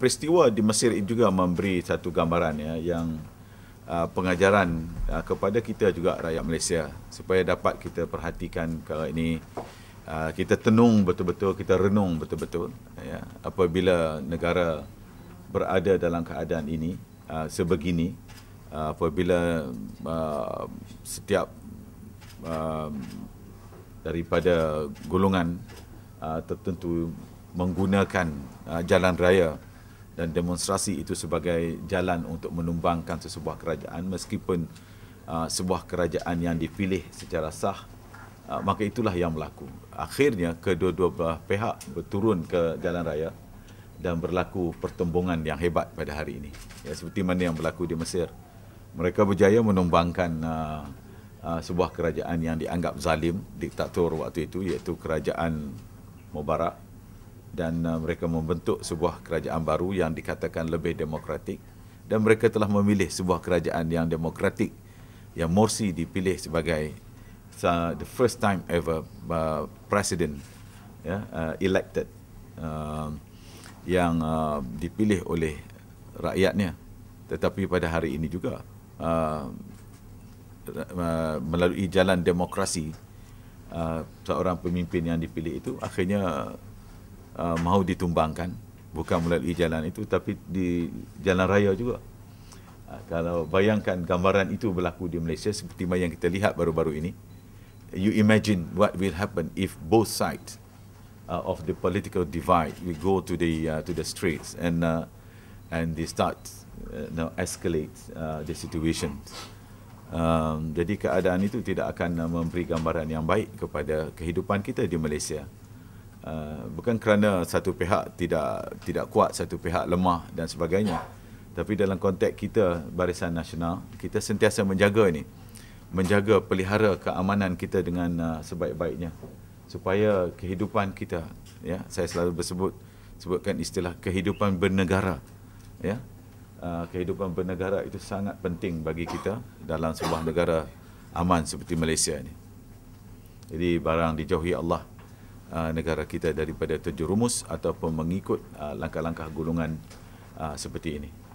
peristiwa di Mesir juga memberi satu gambaran ya yang uh, pengajaran uh, kepada kita juga rakyat Malaysia supaya dapat kita perhatikan kalau ini uh, kita tenung betul-betul kita renung betul-betul ya apabila negara berada dalam keadaan ini uh, sebegini uh, apabila uh, setiap uh, daripada golongan uh, tertentu menggunakan uh, jalan raya dan demonstrasi itu sebagai jalan untuk menumbangkan sesebuah kerajaan meskipun uh, sebuah kerajaan yang dipilih secara sah uh, maka itulah yang berlaku akhirnya kedua-dua pihak berturun ke jalan raya dan berlaku pertembungan yang hebat pada hari ini ya seperti mana yang berlaku di Mesir mereka berjaya menumbangkan uh, Uh, sebuah kerajaan yang dianggap zalim diktator waktu itu iaitu kerajaan Mubarak dan uh, mereka membentuk sebuah kerajaan baru yang dikatakan lebih demokratik dan mereka telah memilih sebuah kerajaan yang demokratik yang Morsi dipilih sebagai uh, the first time ever uh, president yeah, uh, elected uh, yang uh, dipilih oleh rakyatnya tetapi pada hari ini juga uh, uh melalui jalan demokrasi uh, seorang pemimpin yang dipilih itu akhirnya Uh, mahu ditumbangkan bukan melalui jalan itu tapi di jalan raya juga. Uh, kalau bayangkan gambaran itu berlaku di Malaysia seperti yang kita lihat baru-baru ini, you imagine what will happen if both sides uh, of the political divide we go to the uh, to the streets and uh, and they start uh, now escalate uh, the situation. Um, jadi keadaan itu tidak akan uh, memberi gambaran yang baik kepada kehidupan kita di Malaysia uh, bukan kerana satu pihak tidak tidak kuat satu pihak lemah dan sebagainya tapi dalam konteks kita barisan nasional kita sentiasa menjaga ini menjaga pelihara keamanan kita dengan uh, sebaik-baiknya supaya kehidupan kita ya saya selalu bersebut sebutkan istilah kehidupan bernegara ya uh, kehidupan bernegara itu sangat penting bagi kita dalam sebuah negara aman seperti Malaysia ini jadi barang dijauhi Allah Uh, negara kita daripada terjerumus ataupun mengikut uh, langkah-langkah golongan uh, seperti ini.